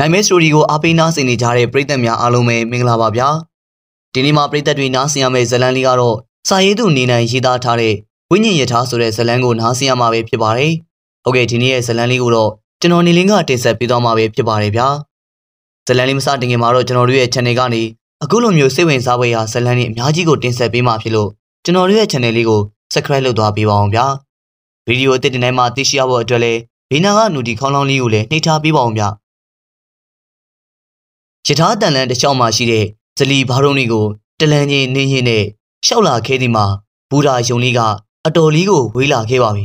နိုင်မဲစတိုဒီကိုအားပေးနားဆင်နေကြတဲ့ပရိသတ်များအားလုံးပဲမင်္ဂလာပါဗျာဒီနေ့မှာပရိသတ်တွေနားဆင်ရမယ့်ဇလံလေးကတော့စာရေးသူနေနိုင်ရေးသားထားတဲ့ဝိညာဉ်ယထာဆိုတဲ့ဇလံကိုနားဆင်ရမှာပဲဖြစ်ပါတယ်ဟုတ်ကဲ့ဒီနေ့ရဲ့ဇလံလေးကိုတော့ကျွန်တော်နေလင်းကတင်ဆက်ပေးသွားမှာပဲဖြစ်ပါတယ်ဗျာဇလံလေးမစတင်ခင်မှာတော့ကျွန်တော်တို့ရဲ့ channel ကနေအခုလိုမျိုးစိတ်ဝင်စားဖွယ်ရာဇလံလေးအများကြီးကိုတင်ဆက်ပေးမှာဖြစ်လို့ကျွန်တော်တို့ရဲ့ channel လေးကို subscribe လုပ်သွားပေးပါအောင်ဗျာဗီဒီယိုအသစ်တင်တိုင်းမှာသိရှိရဖို့အတွက်လည်းဘေးနားကနူဒီခေါင်းလောင်းလေးကိုလည်းနှိပ်ထားပေးပါအောင်ဗျာယထာတန်လန်တစ်လျှောက်မှာရှိတဲ့ဇလီဘားရုံးတွေကိုတလန်ကြီးနင်းရင်းနဲ့လျှောက်လာခဲ့ဒီမှာဘူဒါယုံလေးကအတော်လေးကိုဝေးလာခဲ့ပါပြီ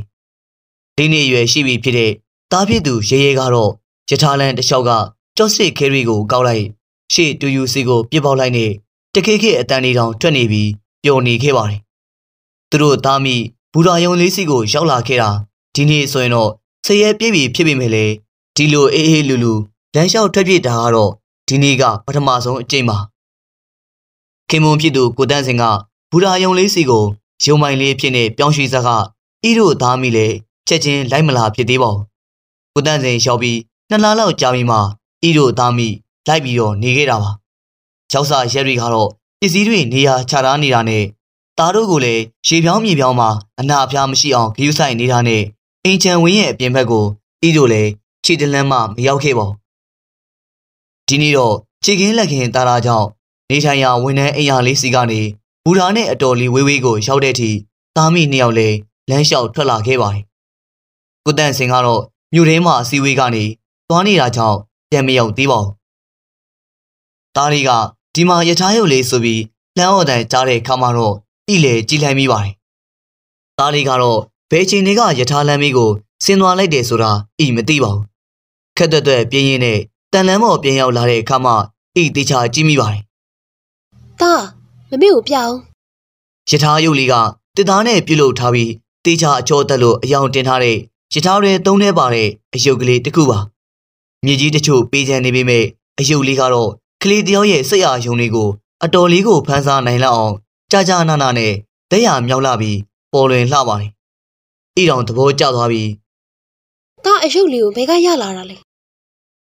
။ဒီနေ့ရွယ်ရှိပြီဖြစ်တဲ့တားဖြစ်သူရေရဲကတော့ယထာလန်တစ်လျှောက်ကကြော့စစ်ခဲရီကိုကောက်လိုက်ရှေ့တူယူစီကိုပြစ်ပေါက်လိုက်နဲ့တခေခေအတန်လေးတောင်ထွက်နေပြီးပျော်နေခဲ့ပါတယ်။သူတို့သားမိဘူဒါယုံလေးစီကိုရောက်လာခဲ့တာဒီနေ့ဆိုရင်တော့ဆယ်ရဲပြည့်ပြီဖြစ်ပေမဲ့လေဒီလိုအေးအေးလူလူလမ်းလျှောက်ထွက်ပြေးတာကတော့ဒီနေ့ကပထမဆုံးအကြိမ်ပါခင်မွန်ဖြစ်သူကိုတန်းစင်ကဘူရာယုံလေးစီကိုရုံမိုင်လေးဖြစ်နေပြောင်းရွှေ့စကားဤတို့သားမိလေချက်ချင်းလိုက်မလာဖြစ်သေးပါဘူးကိုတန်းစင်ရောက်ပြီးနှစ်လားလောက်ကြာပြီးမှဤတို့သားမိလိုက်ပြီးတော့နေခဲ့တာပါရောက်စာရဲတွေကတော့ပစ္စည်းတွေနေရာချထားနေတာနဲ့သားတို့ကိုလည်းရေပြောင်းမြေပြောင်းမှာအနာအပြားမရှိအောင်ဂရုစိုက်နေတာနဲ့အင်ချန်ဝင်းရဲ့အပြင်ဘက်ကိုဤတို့လည်းခြေတလန်းမှမရောက်ခဲ့ပါဘူးဒီနေ့တော့ခြေခင်းလက်ခင်းတာတာကြောင့်နေထိုင်ရာဝန်ထမ်းအိမ်ယာလေးစီကနေဘူရာနဲ့အတော်လေးဝေးဝေးကို ရောက်တဲ့အထိသားမိနှစ်ယောက်လည်းလမ်းလျှောက်ထွက်လာခဲ့ပါတယ်။ကိုတန့်စင်ကတော့မြို့ထဲမှာအစည်းအဝေးကနေသွားနေတာကြောင့်ပြန်မရောက်သေးပါဘူး။သားလေးကဒီမှာယထာရုပ်လေးဆိုပြီးလမ်းအော်တန်ကြားတဲ့အခါမှာတော့တိလေကြည်လှမ်းမိပါတယ်။သားလေးကတော့ဘယ်ချိန်တွေကယထာလမ်းမီးကိုဆင်းသွားလိုက်တယ်ဆိုတာအိမသိပါဘူး။ခက်တွက်တွက်ပြင်းရင်းနဲ့တန်လန်းပေါ်ပြန်ရောက်လာတဲ့အခါမှာအိတေချာကြည့်မိပါတယ်။ဒါမမေကိုပြအောင်။ယထာယုတ်လေးကတစ်သားနဲ့ပြုတ်လုထားပြီးတေချာအချောတက်လို့အယောင်တင်ထားတဲ့ယထာတွေသုံးထဲပါတဲ့အယုတ်ကလေးတစ်ခုပါ။မြေကြီးတချို့ပေးချန်နေပေမဲ့အယုတ်လေးကတော့ကလေးတယောက်ရဲ့စိတ်အာရုံတွေကို အတော်လေးကိုဖန်ဆာနိုင်လောက်အောင်ကြာကြာနာနာနဲ့တက်ရမြောက်လာပြီးပေါ်လွင်လှပါတယ်။ဤတော်သဘောကျသွားပြီးဒါအယုတ်လေးကိုဘယ်ကရလာတာလဲ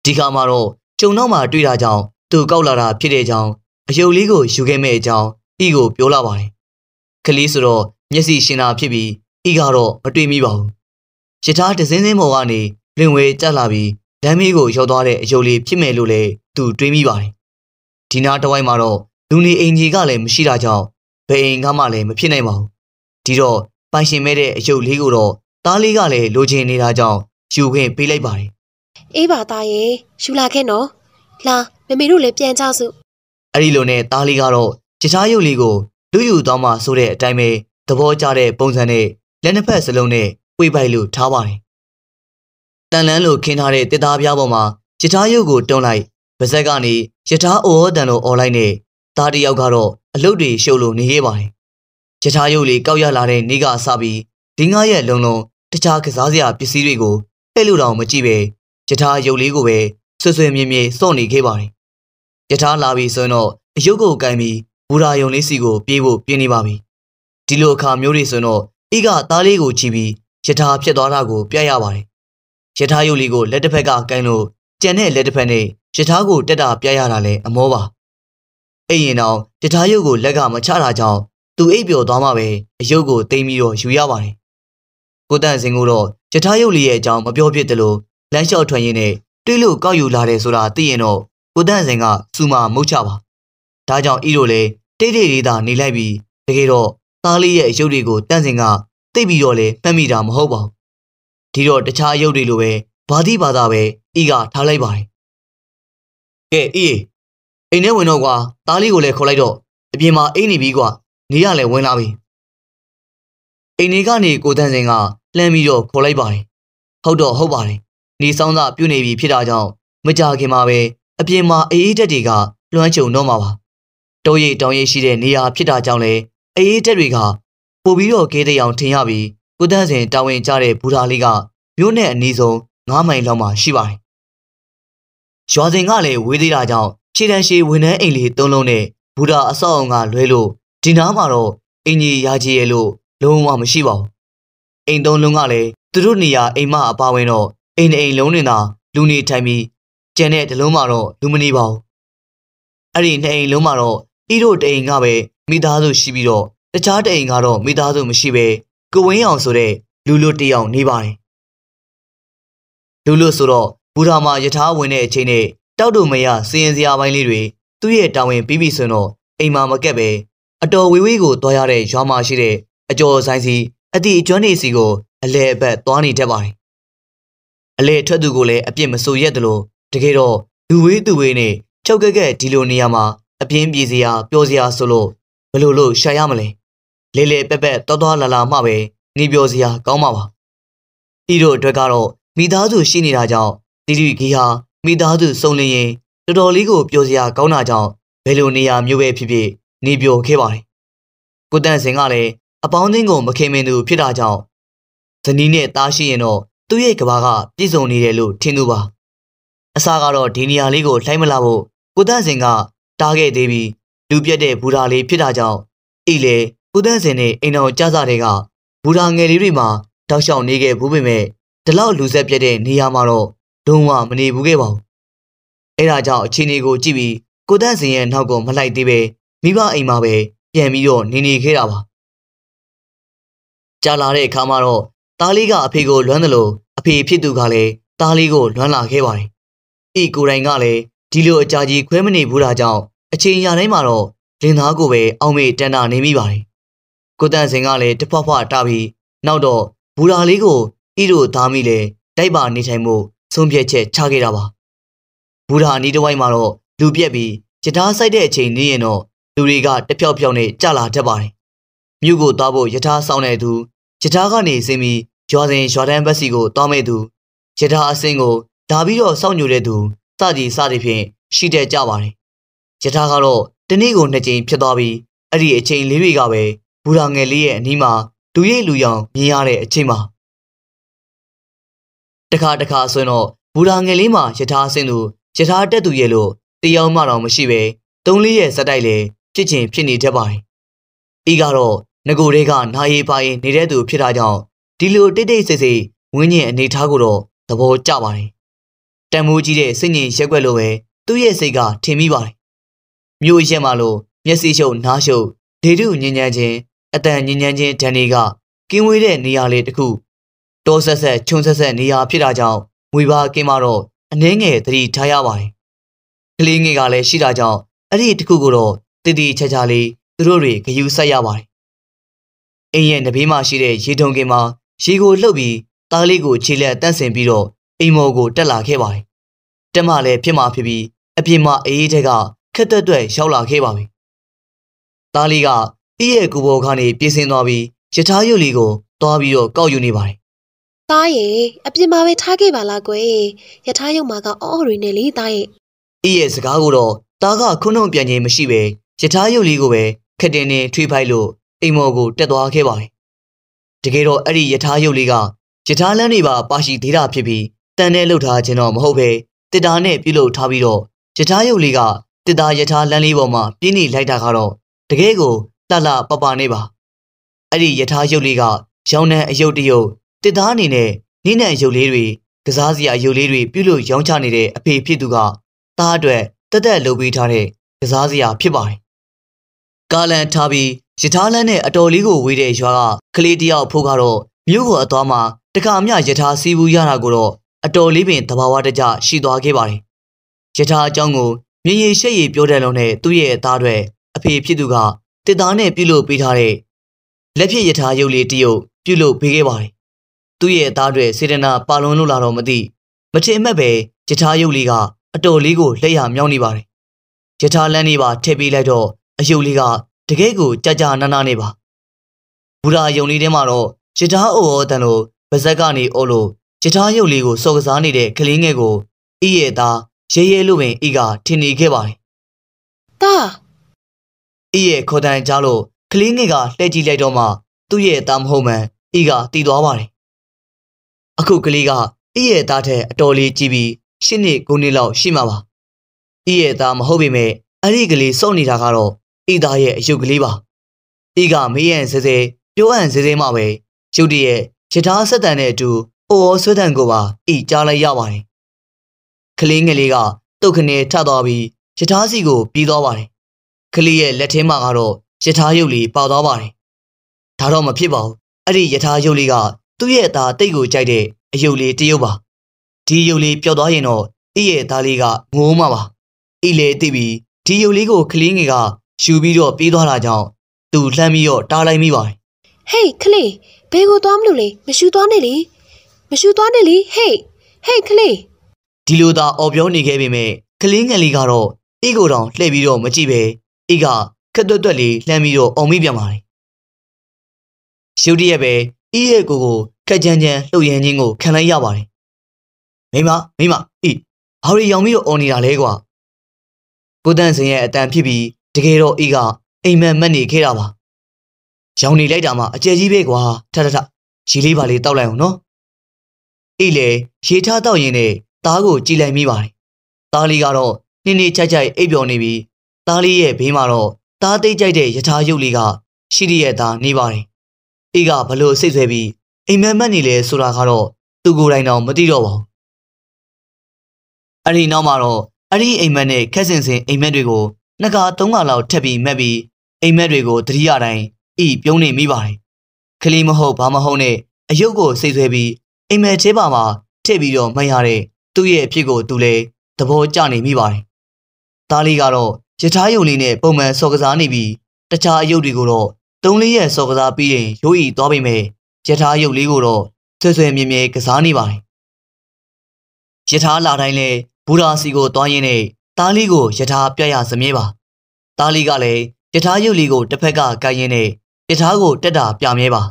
ဒီခါမှာတော့ကျုံနောက်မှာတွေ့တာကြောင့်သူကောက်လာတာဖြစ်တဲ့ကြောင်းအယုတ်လေးကိုယူခဲ့မဲ့အကြောင်းဤကိုပြောလာပါတယ်။ကလေးဆိုတော့မျက်စိရှင်တာဖြစ်ပြီးဤကတော့မတွေ့မိပါဘူး။ရထားတစင်းစင်းပေါ်ကနေလင်ဝဲကျလာပြီးလမ်းမေးကို ရောက်သွားတဲ့အယုတ်လေးဖြစ်မယ်လို့လည်းသူတွေးမိပါတယ်။ဒီနားတဝိုက်မှာတော့လူနေအိမ်ကြီးကလည်းမရှိတာကြောင့်ဘယ်အိမ်ကမှလည်းမဖြစ်နိုင်ပါဘူး။ဒီတော့ပိုင်ရှင်မဲ့တဲ့အယုတ်လေးကိုတော့သားလေးကလည်းလိုချင်နေတာကြောင့်ယူခွင့်ပေးလိုက်ပါတယ်အေးပါသားရေယူလာခဲ့နော်လာမမေတို့လည်းပြန်ကြစုအဲ့ဒီလိုနဲ့သားလေးကတော့ကြကြားရုပ်လေးကိုလူယူသွားမှဆိုတဲ့အတိုင်းပဲသဘောကျတဲ့ပုံစံနဲ့လက်နှစ်ဖက်စလုံးနဲ့ပွေပိုက်လို့ထားပါတယ်တန်လန်းလိုခင်းထားတဲ့တစ်သားပြားပေါ်မှာကြကြားရုပ်ကိုတုံးလိုက်ပါဇက်ကနေယထာအော်တန်လိုအော်လိုက်နဲ့သားတယောက်ကတော့အလုပ်တွေရှုပ်လို့နေရပါတယ်ယထာရုပ်လေးကောက်ရလာတဲ့နေ့ကစပြီးဒီငါးရက်လုံးလုံးတခြားကစားစရာပစ္စည်းတွေကိုအဲ့လိုတောင်မကြည့်ပဲယထာရုပ်လေးကိုပဲဆွဆွမြင်းမြင်းစော့နေခဲ့ပါတယ်။ယထာလာပြီဆိုရင်တော့အယုတ်ကိုကန်ပြီးဘူရာယုံလေးစီကိုပြေးဖို့ပြင်နေပါပြီ။ဒီလိုအခါမျိုးတွေဆိုရင်တော့ဤကသားလေးကိုချီပြီးယထာဖြစ်သွားတာကိုပြရပါတယ်။ယထာရုပ်လေးကိုလက်တစ်ဖက်ကကန်လို့ကျန်တဲ့လက်တစ်ဖက်နဲ့ယထာကိုတက်တာပြရတာလဲအမောပါ။အိရင်တော့ယထာရုပ်ကိုလက်ကမချတာကြောင့်သူအိပ်ပျော်သွားမှပဲအယုတ်ကိုတိမ်ပြီးတော့ယူရပါတယ်။ကိုတန့်စင်ကတော့ယထာရုပ်လေးရဲ့အကြောင်းမပြောဖြစ်တယ်လို့လမ်းလျှောက်ထွက်ရင်းနဲ့တွေးလို့ကောက်ယူလာတယ်ဆိုတာသိရင်တော့ကိုတန့်စင်ကစူမာမုတ်ချပါဒါကြောင့်ဤတို့လည်းတိတ်တိတ်လေးသာနေလိုက်ပြီးတကယ်တော့သားလေးရဲ့ရုပ်တွေကိုတန့်စင်ကသိပြီးတော့လည်းမှတ်မိတာမဟုတ်ပါဘူးဒီတော့တခြားရုပ်တွေလိုပဲဘာတိဘာသာပဲဤကထားလိုက်ပါတယ်ကဲဤအိမ်ထဲဝင်တော့ကွာသားလေးကိုလည်းခေါ်လိုက်တော့အပြင်မှာအိမ်နေပြီကွာနေရလဲဝင်လာပြီအိမ်နေကနေကိုတန်းစင်ကလှမ်းပြီးတော့ခေါ်လိုက်ပါတယ်ဟုတ်တော့ဟုတ်ပါတယ်နေဆောင်စပြုနေပြီဖြစ်တာကြောင့်မကြခင်မှာပဲအပြင်မှာအေးအေးတက်တွေကလွှမ်းခြုံတော့မှာပါတိုးရိပ်တောင်းရိပ်ရှိတဲ့နေရာဖြစ်တာကြောင့်လေအေးအေးတက်တွေကပို့ပြီးတော့ခဲတဲ့အောင်ထင်ရပြီးကိုတန်းစင်တာဝန်ကျတဲ့ဘူဓာလေးကမြို့နဲ့အနီးဆုံး9မိုင်လောက်မှာရှိပါတယ်ရွာစဉ်ကလည်းဝေးသေးတာကြောင့်ခြေတန်းရှိဝန်ထမ်းအိမ်လေး၃လုံးနဲ့ဘူဓာအဆောက်အုံကလွဲလို့ဒီနားမှာတော့အင်ကြီးရာကြီးရဲ့လို့လုံးဝမရှိပါဘူးအိမ်၃လုံးကလည်းသူတို့နေရာအိမ်မအပါဝင်တော့အိမ်နဲ့အိမ်လုံးတွင်သာလူနေထိုင်ပြီးကျန်တဲ့တလုံးမှာတော့လူမနေပါဘူးအဲ့ဒီနှစ်အိမ်လုံးမှာတော့ဤတို့တအိမ်ကပဲမိသားစုရှိပြီးတော့တခြားတအိမ်ကတော့မိသားစုမရှိပဲကိုဝင်းအောင်ဆိုတဲ့လူလူတယောက်နေပါတယ်လူလူဆိုတော့ဘူရာမှာယထာဝင်တဲ့အချိန်နဲ့တောက်တို့မရစီရင်စရာပိုင်းလေးတွေသူ့ရဲ့တာဝန်ပြီးပြီဆိုတော့အိမ်မှာမကက်ပဲအတော်ဝေဝေးကိုသွားရတဲ့ရွာမှာရှိတဲ့အကျော်ဆိုင်စီအတိအကျွမ်းနေစီကို အလဲအပတ်သွားနေတတ်ပါတယ်အလေထွက်သူကိုလည်းအပြစ်မဆိုရက်သလိုတကယ်တော့လူဝေးသူဝေးနဲ့ချုပ်ကက်ကက်ဒီလိုနေရာမှာ အပြင်းပြေစရာပျော်စရာဆိုလို့ဘလို့လို့ရှာရမလဲလေလေပက်ပက်တောတောလာလာမှပဲနေပျော်စရာကောင်းမှာပါဤတို့အတွက်ကတော့မိသားစုရှိနေတာကြောင့်တိတိဂီဟာမိသားစုစုံလင်ရင်တော်တော်လေးကိုပျော်စရာကောင်းတာကြောင့်ဘယ်လိုနေရာမျိုးပဲဖြစ်ဖြစ်နေပျော်ခဲ့ပါတယ်ကိုတန့်စင်ကလည်းအပေါင်းအသင်းကိုမခင်မင်သူဖြစ်တာကြောင့်ဇနီးနဲ့တားရှိရင်တော့သူ့ရဲ့ကဘာကပြည့်စုံနေတယ်လို့ထင်သူပါအစားကတော့ဒီနေရာလေးကိုလှိုင်းမလာဖို့ကိုသန့်စင်က တားခဲ့သေးပြီးလူပြက်တဲ့ဘူရာလေးဖြစ်တာကြောင့်အိလေကိုသန့်စင်နဲ့အိမ်တော်ကြားစားတဲ့ကဘူရာငယ်လေးတွေမှာတောက်လျှောက်နေခဲ့ဘူးပေမဲ့ဒီလောက်လူဆက်ပြက်တဲ့နေရာမှာတော့လုံးဝမနေဘူးခဲ့ပါဘူးအဲ့ဒါကြောင့်အခြေအနေကိုကြည့်ပြီးကိုသန့်စင်ရဲ့နောက်ကိုမလိုက်သေးပဲမိဘအိမ်မှာပဲပြန်ပြီးတော့နေနေခဲ့တာပါကြာလာတဲ့အခါမှာတော့သားလေးကအဖေကိုလွမ်းတယ်လို့အဖေဖြစ်သူကလည်းသားလေးကိုလွမ်းလာခဲ့ပါတယ်။ဤကိုယ်တိုင်ကလည်းဒီလိုအကြာကြီးခွဲမနေဘူးတာကြောင့်အချိန်ရတိုင်းမှာတော့လင်သားကိုပဲအောင်မေတန်တာနေမိပါတယ်။ကိုတန်စင်ကလည်းတဖွာဖွာတပြီးနောက်တော့ဘူရာလေးကိုဤတို့သားမိလေတိုက်ပါနေထိုင်မှုဆုံးဖြတ်ချက်ချခဲ့တာပါ။ဘူရာအနီးတစ်ဝိုက်မှာတော့လူပြက်ပြီးကြထားဆိုင်တဲ့အချိန်နေရင်တော့လူတွေကတဖြောက်ဖြောက်နဲ့ကြလာတတ်ပါတယ်။မြို့ကိုသွားဖို့ယထာဆောင်တဲ့သူယထာကနေဆင်းပြီးဂျော်ဒန်ဂျော်ဒန်ဘက်စီကိုတောင်းမဲ့သူဂျဒါအစင်းကိုဒါပြီးတော့စောင့်ညိုတဲ့သူစသည်စသည်ဖြင့်ရှိတဲ့ကြပါတယ်။ယထာကတော့တနေ့ကိုနှစ်ကြိမ်ဖြစ်သွားပြီးအဲ့ဒီအချိန်လေးတွေကပဲဘူရာငယ်လေးရဲ့အနီးမှာလူရိပ်လူရောင်မြင်ရတဲ့အချိန်မှာတခါတခါဆိုရင်တော့ဘူရာငယ်လေးမှာယထာဆင်းသူယထာတက်သူရဲ့လို့တရားမှတော့မရှိပဲသုံးလေးရဲ့စက်တိုက်လေဖြစ်ချင်းဖြစ်နေတတ်ပါတယ်။ဤကတော့ငကိုတွေကနာရီပါရင်နေတဲ့သူဖြစ်တာကြောင့်ဒီလိုတိတ်တိတ်ဆိတ်ဆိတ်ဝင်းညင်အနေထားကိုတော့သဘောကျပါတယ်။တန်မိုးကြီးတဲ့စိတ်ငြိမ်ရက်ွက်လိုပဲသူ့ရဲ့စိတ်ကထင်မိပါတယ်။မြို့ရက်မှလို့မျက်စိရှုပ်နားရှုပ်ဒေတုညဉ့်ညံခြင်းအတန်ညဉ့်ညံခြင်းဓာန်တွေကကင်းဝေးတဲ့နေရာလေးတစ်ခုတောဆက်ဆက်ခြုံဆက်ဆက်နေရာဖြစ်တာကြောင့်ငွေပါကင်းမတော့အနှဲငယ်သတိထားရပါတယ်။ကလေးငယ်ကလည်းရှိတာကြောင့်အဲ့ဒီတစ်ခုကိုတော့တည်တည်ချာချာလေးသူတို့တွေဂယုဆက်ရပါတယ်။အင်းရဲ့နဘေးမှာရှိတဲ့ရေထုံကင်မှာရေကိုလှုပ်ပြီးသားလေးကိုခြေလက်အသက်ဆင်ပြီးတော့အိမ်မော်ကိုတက်လာခဲ့ပါတယ်။တက်မှလည်းဖြစ်မှဖြစ်ပြီးအပြင်မှာအေးတဲ့ကခက်တက်တဲ့ရောက်လာခဲ့ပါပြီ။သားလေးကအိရဲ့ကူပေါ်ကနေပြေးဆင်းသွားပြီးယထာရုပ်လေးကိုသွားပြီးတော့ကောက်ယူနေပါတယ်။သားရဲ့အပြင်မှာပဲထားခဲ့ပါလားကွယ်။ယထာရုပ်မှာကအော်အော်ရင်းနဲ့လေသားရဲ့အိရဲ့စကားကိုတော့သားကခုံနှုံပြန်ခြင်းမရှိပဲယထာရုပ်လေးကိုပဲခက်တင်နေထွေးဖိုက်လို့အိမ်မော်ကိုတက်သွားခဲ့ပါတယ်တကယ်တော့အဲ့ဒီယထာရုပ်လေးကယထာလန်းတွေပါပါရှိသေးတာဖြစ်ပြီးတန်တဲ့လှုပ်ထားခြင်းတော့မဟုတ်ပဲတစ်တာနဲ့ပြုလုပ်ထားပြီးတော့ယထာရုပ်လေးကတစ်တာယထာလန်းလေးပေါ်မှာ ပြင်းနေလိုက်တာကတော့တကယ်ကိုတလပပနေပါအဲ့ဒီယထာရုပ်လေးကရောင်နှံအယုတ်တယုတ်တစ်သားအနေနဲ့နိမ့်နှံရုပ်လေးတွေကစားစရာရုပ်လေးတွေပြုလို့ရောင်းချနေတဲ့အဖေဖြစ်သူကသားအတွက်တက်တက်လုပ်ပေးထားတဲ့ကစားစရာဖြစ်ပါတယ်။ကာလန်ထားပြီးရထားလမ်းနဲ့အတော်လေးကိုဝေးတဲ့ရွာကကလေးတယောက်ဖို့ကတော့မြို့ကိုအသွားမှာတခါမျှရထားစီးဘူးရတာကိုတော့အတော်လေးပင်သဘာဝတကျရှိသွားခဲ့ပါတယ်။ရထားအကြောင်းကိုမြင်ရရှက်ရပြောတဲ့လုံးနဲ့သူ့ရဲ့အသားတွေအဖေဖြစ်သူကတစ်သားနဲ့ပြုလုပ်ပေးထားတဲ့လက်ဖြစ်ရထားရုပ်လေးတရုပ်ပြုလုပ်ပေးခဲ့ပါတယ်။သူ့ရဲ့အသားတွေစေတနာပါလွန်လို့လာတော့မသိမထင်အမှတ်ပဲရထားရုပ်လေးကအတော်လေးကိုလက်ရမြောင်းနေပါတယ်။ရထားလမ်းလေးပါထည့်ပေးလိုက်တော့အယုတ်လေးကတကယ့်ကိုကြာကြာနာနာနေပါဘူရာယုံလေးထဲမှာတော့ဂျစ်သားအိုအော်တန်လိုဗဇက်ကနေအိုလိုဂျစ်သားရုပ်လေးကိုစော်ကစားနေတဲ့ကလေးငယ်ကိုဤရဲ့သားရဲရဲလို့ပင်ဤကထင်နေခဲ့ပါတယ်။တာဤရဲ့ခေါ်တန်ကြားလို့ကလေးငယ်ကလှည့်ကြည့်လိုက်တော့မှသူ့ရဲ့သားမဟုတ်မှန်ဤကတီသွားပါတယ်။အခုကလေးကဤရဲ့သားထက်အတော်လေးကြီးပြီးရှစ်နှစ်၉နှစ်လောက်ရှိမှာပါ။ဤရဲ့သားမဟုတ်ပေမဲ့အဲ့ဒီကလေးစော့နေတာကတော့ဤသားရဲ့အယုတ်ကလေးပါဤကမေးရန်စဲစဲပြောအံစဲစဲမှပဲရုတ်တရက်ယထာဆက်တန်တဲ့အတူအော်အော်ဆွဲတန်ကိုပါဤကြားလိုက်ရပါတယ်ကလေးငယ်လေးကတုတ်ခနဲ့ထသွားပြီးယထာစီကိုပြေးသွားပါတယ်ကလေးရဲ့လက်ထဲမှာကတော့ယထာရုပ်လေးပေါသွားပါတယ်ဒါတော့မဖြစ်ပါဘူးအဲ့ဒီယထာရုပ်လေးကသူ့ရဲ့အသားတိတ်ကိုကြိုက်တဲ့အယုတ်လေးတယုတ်ပါဒီရုပ်လေးပျောက်သွားရင်တော့ဤရဲ့သားလေးကငိုးမှာပါဤလေသိပြီးဒီရုပ်လေးကိုကလေးငယ်ကယူပြီးတော့ပြေးသွားတာကြောင့်သူလှမ်းပြီးတော့တားလိုက်မိပါတယ်ဟေးခလေးဘယ်ကိုသွားမလို့လဲမရှူသွားနဲ့လေမရှူသွားနဲ့လေဟေးဟေးခလေးဒီလိုသာအော်ပြောနေခဲ့ပေမဲ့ကလေးငယ်လေးကတော့အိကိုတောင်လှည့်ပြီးတော့မကြည့်ပဲအိကခက်တွက်တွက်လေးလှမ်းပြီးတော့အောင်မိပြန်ပါတယ်ရုတ်တရက်ပဲအိရဲ့ကိုကိုခက်ကြမ်းကြမ်းလှုပ်ရမ်းခြင်းကိုခံလိုက်ရပါတယ်မိမမိမအိဘာလို့ရောင်ပြီးတော့အော်နေတာလဲကွာကိုတန့်စင်ရဲ့အတန်ဖြစ်ပြီးတကယ်တော့အေးကအိမ်မက်မက်နေခဲ့တာပါ။ရောင်နေလိုက်တာမှအကျယ်ကြီးပဲကွာထထထရေလေးပါလေးတောက်လိုက်အောင်နော်။အေးလေရေထားတောက်ရင်နဲ့သားကိုကြည်လိုက်မိပါတယ်။သားလေးကတော့နှင်းနှင်းချိုက်ချိုက်အိပ်ပျော်နေပြီးသားလေးရဲ့ဘေးမှာတော့သားသိကြိုက်တဲ့ယထာရုပ်လေးကရှိရရဲ့သားနေပါတယ်။အေးကဘလို့စိတ်ဆွဲပြီးအိမ်မက်မက်နေလေဆိုတာကတော့သူကိုယ်တိုင်တော့မသိတော့ပါဘူး။အဲ့ဒီနောက်မှာတော့အဲ့ဒီအိမ်မက်နဲ့ခက်စင်စင်အိမ်မက်တွေကိုနှစ်ခါသုံးခါလောက်ထပ်ပြီးမက်ပြီးအိမ်မက်တွေကိုတတိယတိုင်းဤပြုံးနေမိပါတယ်။ခလီမဟုတ်ဘာမဟုတ်နဲ့အယုတ်ကိုစိတ်ဆွဲပြီးအိမ်မက်သေးပါမှာထည့်ပြီးတော့မရတဲ့သူ့ရဲ့အဖြစ်ကိုသူလည်းသဘောကျနေမိပါတယ်။သားလေးကတော့ရထားယုံလေးနဲ့ပုံမှန်စော်ကစားနေပြီးတခြားအယုတ်တွေကိုတော့သုံးလေးရက်စော်ကစားပြီးရင်ရိုးရီသွားပြီမယ်။ရထားယုတ်လေးကိုတော့ဆွဲဆွဲမြဲမြဲကစားနေပါတယ်။ရထားလာတိုင်းလဲဘူရာစီကိုသွားရင်းနဲ့သားလေးကိုယထာပြရစမြဲပါသားလေးကလည်းယထာရုပ်လေးကိုတစ်ဖက်ကကိုင်ရင်းနဲ့ယထာကိုတက်တာပြမြဲပါ